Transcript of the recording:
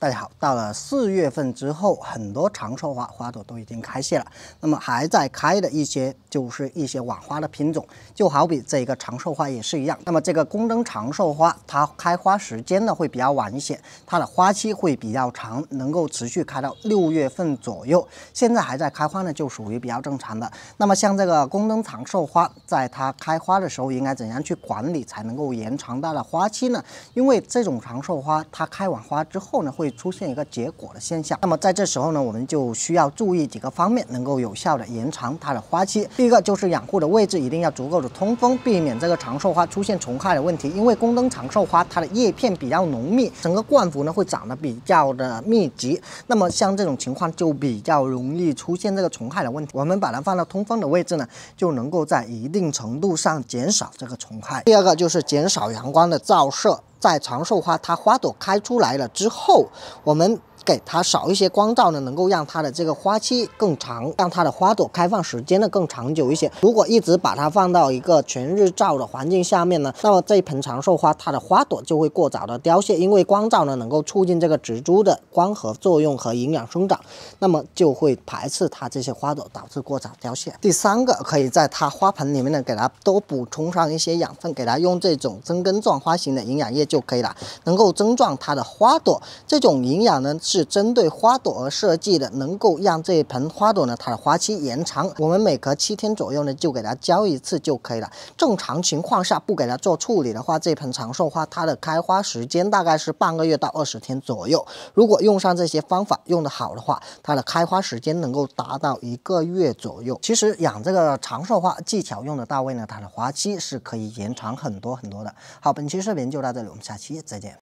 大家好，到了四月份之后，很多长寿花花朵都已经开谢了。那么还在开的一些，就是一些晚花的品种，就好比这一个长寿花也是一样。那么这个宫灯长寿花，它开花时间呢会比较晚一些，它的花期会比较长，能够持续开到六月份左右。现在还在开花呢，就属于比较正常的。那么像这个宫灯长寿花，在它开花的时候，应该怎样去管理才能够延长它的花期呢？因为这种长寿花，它开完花之后呢，会出现一个结果的现象，那么在这时候呢，我们就需要注意几个方面，能够有效的延长它的花期。第一个就是养护的位置一定要足够的通风，避免这个长寿花出现虫害的问题。因为宫灯长寿花它的叶片比较浓密，整个冠幅呢会长得比较的密集，那么像这种情况就比较容易出现这个虫害的问题。我们把它放到通风的位置呢，就能够在一定程度上减少这个虫害。第二个就是减少阳光的照射。在长寿花，它花朵开出来了之后，我们。给它少一些光照呢，能够让它的这个花期更长，让它的花朵开放时间呢更长久一些。如果一直把它放到一个全日照的环境下面呢，那么这一盆长寿花它的花朵就会过早的凋谢，因为光照呢能够促进这个植株的光合作用和营养生长，那么就会排斥它这些花朵，导致过早凋谢。第三个，可以在它花盆里面呢给它多补充上一些养分，给它用这种增根状花型的营养液就可以了，能够增壮它的花朵。这种营养呢是。是针对花朵而设计的，能够让这一盆花朵呢，它的花期延长。我们每隔七天左右呢，就给它浇一次就可以了。正常情况下，不给它做处理的话，这盆长寿花它的开花时间大概是半个月到二十天左右。如果用上这些方法用得好的话，它的开花时间能够达到一个月左右。其实养这个长寿花技巧用的到位呢，它的花期是可以延长很多很多的。好，本期视频就到这里，我们下期再见。